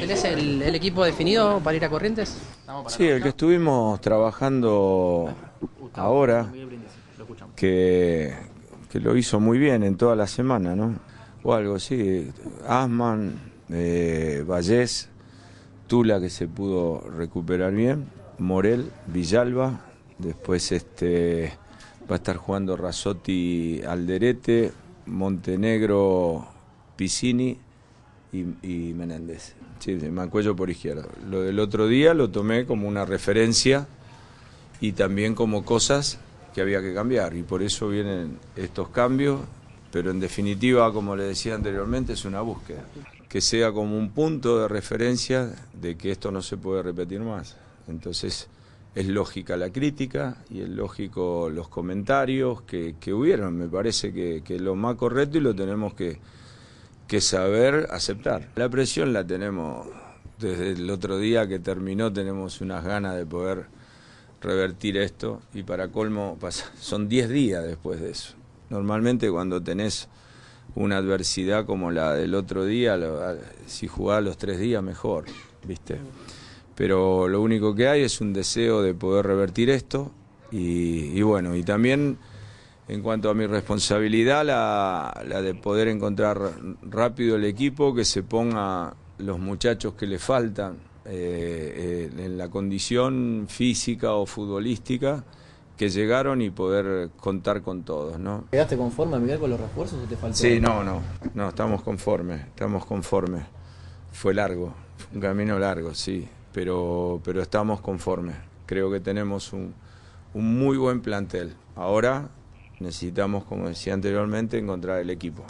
¿Tenés el, el equipo definido para ir a Corrientes? sí, el que estuvimos trabajando ahora, que, lo hizo muy bien en toda la semana, ¿no? O algo, así, Asman, eh, Vallés, Tula, que se pudo recuperar bien, Morel, Villalba, después este va a estar jugando Rasotti Alderete, Montenegro Piscini y, Menéndez. Sí, Mancuello por izquierda. Lo del otro día lo tomé como una referencia y también como cosas que había que cambiar y por eso vienen estos cambios, pero en definitiva, como le decía anteriormente, es una búsqueda. Que sea como un punto de referencia de que esto no se puede repetir más. Entonces es lógica la crítica y es lógico los comentarios que, hubieron. Me parece que, que lo más correcto y lo tenemos que, que saber aceptar. La presión la tenemos desde el otro día que terminó, tenemos unas ganas de poder revertir esto y para colmo son 10 días después de eso. Normalmente cuando tenés una adversidad como la del otro día, si jugás los tres días mejor, ¿viste? Pero lo único que hay es un deseo de poder revertir esto y bueno, y también en cuanto a mi responsabilidad, la, de poder encontrar rápido el equipo, que se ponga los muchachos que le faltan eh, eh, en la condición física o futbolística que llegaron y poder contar con todos, ¿no? ¿Quedaste conforme, Miguel, con los refuerzos o te faltó? Sí, no, no, no, estamos conformes, estamos conformes. Fue largo, un camino largo, sí, pero, pero estamos conformes. Creo que tenemos un, un muy buen plantel. Ahora necesitamos, como decía anteriormente, encontrar el equipo.